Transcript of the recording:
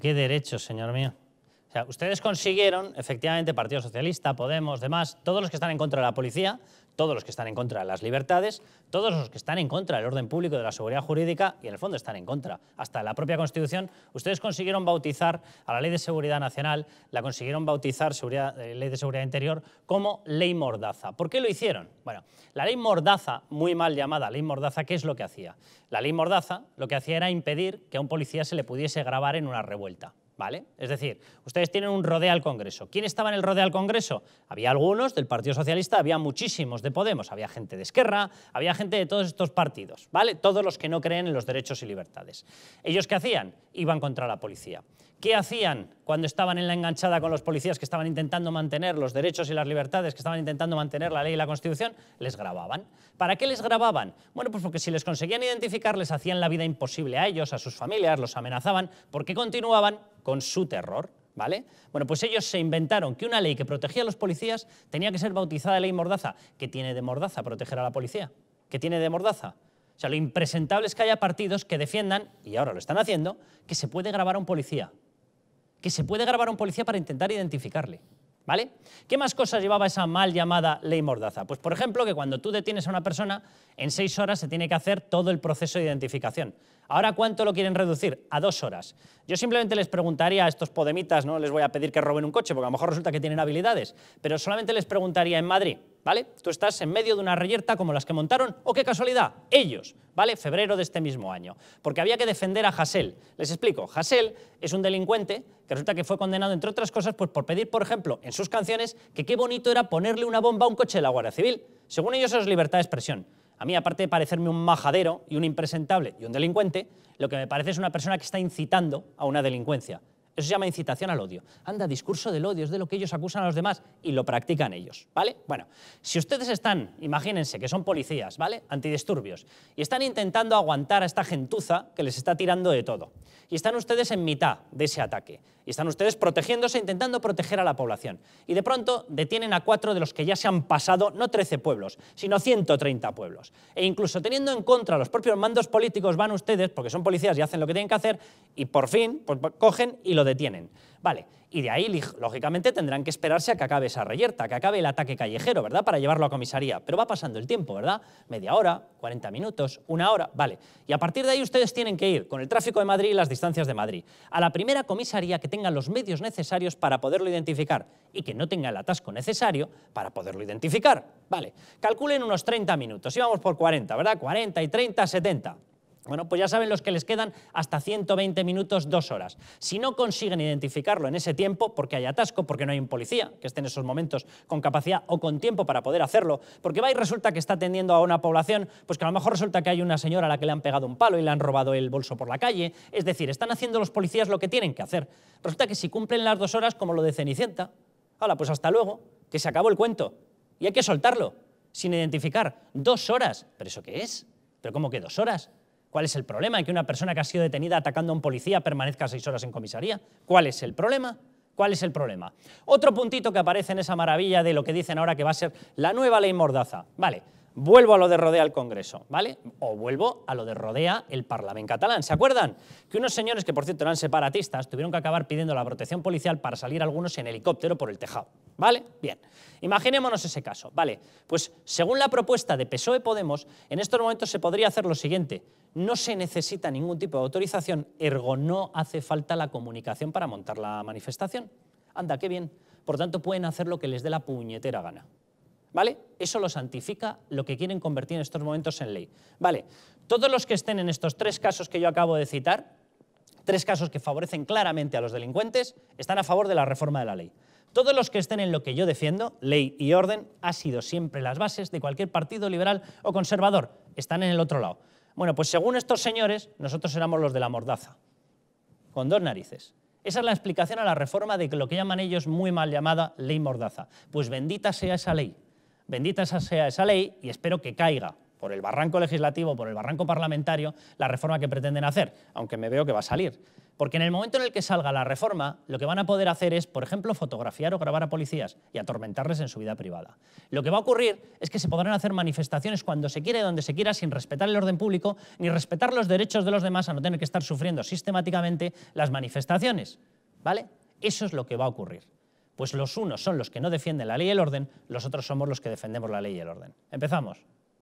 ¿Qué derecho, señor mío? ustedes consiguieron, efectivamente, Partido Socialista, Podemos, demás, todos los que están en contra de la policía, todos los que están en contra de las libertades, todos los que están en contra del orden público, de la seguridad jurídica y en el fondo están en contra. Hasta la propia Constitución, ustedes consiguieron bautizar a la Ley de Seguridad Nacional, la consiguieron bautizar, eh, Ley de Seguridad Interior, como Ley Mordaza. ¿Por qué lo hicieron? Bueno, la Ley Mordaza, muy mal llamada Ley Mordaza, ¿qué es lo que hacía? La Ley Mordaza lo que hacía era impedir que a un policía se le pudiese grabar en una revuelta. ¿Vale? Es decir, ustedes tienen un rodeo al Congreso. ¿Quién estaba en el rodeo al Congreso? Había algunos del Partido Socialista, había muchísimos de Podemos, había gente de Esquerra, había gente de todos estos partidos, ¿vale? Todos los que no creen en los derechos y libertades. ¿Ellos qué hacían? Iban contra la policía. ¿Qué hacían cuando estaban en la enganchada con los policías que estaban intentando mantener los derechos y las libertades, que estaban intentando mantener la ley y la Constitución? Les grababan. ¿Para qué les grababan? Bueno, pues porque si les conseguían identificar, les hacían la vida imposible a ellos, a sus familias, los amenazaban. porque continuaban? con su terror. ¿Vale? Bueno, pues ellos se inventaron que una ley que protegía a los policías tenía que ser bautizada ley mordaza. ¿Qué tiene de mordaza proteger a la policía? ¿Qué tiene de mordaza? O sea, lo impresentable es que haya partidos que defiendan, y ahora lo están haciendo, que se puede grabar a un policía. Que se puede grabar a un policía para intentar identificarle. ¿Vale? ¿Qué más cosas llevaba esa mal llamada ley mordaza? Pues por ejemplo que cuando tú detienes a una persona, en seis horas se tiene que hacer todo el proceso de identificación. Ahora, ¿cuánto lo quieren reducir? A dos horas. Yo simplemente les preguntaría a estos podemitas, no les voy a pedir que roben un coche, porque a lo mejor resulta que tienen habilidades, pero solamente les preguntaría en Madrid, ¿vale? Tú estás en medio de una reyerta como las que montaron, o qué casualidad, ellos, ¿vale? Febrero de este mismo año, porque había que defender a Hassel. Les explico, Hassel es un delincuente que resulta que fue condenado, entre otras cosas, pues por pedir, por ejemplo, en sus canciones, que qué bonito era ponerle una bomba a un coche de la Guardia Civil. Según ellos, eso es libertad de expresión. A mí, aparte de parecerme un majadero y un impresentable y un delincuente, lo que me parece es una persona que está incitando a una delincuencia. Eso se llama incitación al odio. Anda, discurso del odio, es de lo que ellos acusan a los demás y lo practican ellos, ¿vale? Bueno, si ustedes están, imagínense que son policías, ¿vale? Antidisturbios, y están intentando aguantar a esta gentuza que les está tirando de todo, y están ustedes en mitad de ese ataque, y están ustedes protegiéndose, intentando proteger a la población. Y de pronto detienen a cuatro de los que ya se han pasado, no 13 pueblos, sino 130 pueblos. E incluso teniendo en contra los propios mandos políticos, van ustedes, porque son policías y hacen lo que tienen que hacer, y por fin cogen y lo detienen. Vale, y de ahí, lógicamente, tendrán que esperarse a que acabe esa reyerta, que acabe el ataque callejero, ¿verdad? Para llevarlo a comisaría. Pero va pasando el tiempo, ¿verdad? Media hora, 40 minutos, una hora, vale. Y a partir de ahí ustedes tienen que ir con el tráfico de Madrid y las distancias de Madrid. A la primera comisaría que tenga los medios necesarios para poderlo identificar y que no tenga el atasco necesario para poderlo identificar. Vale, calculen unos 30 minutos, íbamos por 40, ¿verdad? 40 y 30, 70. Bueno, pues ya saben los que les quedan hasta 120 minutos, dos horas. Si no consiguen identificarlo en ese tiempo, porque hay atasco, porque no hay un policía que esté en esos momentos con capacidad o con tiempo para poder hacerlo, porque va y resulta que está atendiendo a una población, pues que a lo mejor resulta que hay una señora a la que le han pegado un palo y le han robado el bolso por la calle. Es decir, están haciendo los policías lo que tienen que hacer. Resulta que si cumplen las dos horas, como lo de Cenicienta, hola, pues hasta luego, que se acabó el cuento. Y hay que soltarlo, sin identificar. Dos horas. ¿Pero eso qué es? ¿Pero cómo que dos horas? ¿Cuál es el problema de que una persona que ha sido detenida atacando a un policía permanezca seis horas en comisaría? ¿Cuál es el problema? ¿Cuál es el problema? Otro puntito que aparece en esa maravilla de lo que dicen ahora que va a ser la nueva ley mordaza. Vale, Vuelvo a lo de rodea el Congreso, ¿vale? O vuelvo a lo de rodea el Parlamento catalán. ¿Se acuerdan? Que unos señores, que por cierto eran separatistas, tuvieron que acabar pidiendo la protección policial para salir algunos en helicóptero por el tejado, ¿vale? Bien, imaginémonos ese caso, ¿vale? Pues según la propuesta de PSOE-Podemos, en estos momentos se podría hacer lo siguiente. No se necesita ningún tipo de autorización, ergo no hace falta la comunicación para montar la manifestación. Anda, qué bien. Por tanto, pueden hacer lo que les dé la puñetera gana. ¿Vale? Eso lo santifica lo que quieren convertir en estos momentos en ley. ¿Vale? Todos los que estén en estos tres casos que yo acabo de citar, tres casos que favorecen claramente a los delincuentes, están a favor de la reforma de la ley. Todos los que estén en lo que yo defiendo, ley y orden, ha sido siempre las bases de cualquier partido liberal o conservador. Están en el otro lado. Bueno, pues según estos señores, nosotros éramos los de la mordaza, con dos narices. Esa es la explicación a la reforma de lo que llaman ellos muy mal llamada ley mordaza. Pues bendita sea esa ley, Bendita sea esa ley y espero que caiga por el barranco legislativo, por el barranco parlamentario, la reforma que pretenden hacer, aunque me veo que va a salir. Porque en el momento en el que salga la reforma, lo que van a poder hacer es, por ejemplo, fotografiar o grabar a policías y atormentarles en su vida privada. Lo que va a ocurrir es que se podrán hacer manifestaciones cuando se quiera y donde se quiera sin respetar el orden público ni respetar los derechos de los demás a no tener que estar sufriendo sistemáticamente las manifestaciones. ¿Vale? Eso es lo que va a ocurrir. Pues los unos son los que no defienden la ley y el orden, los otros somos los que defendemos la ley y el orden. Empezamos.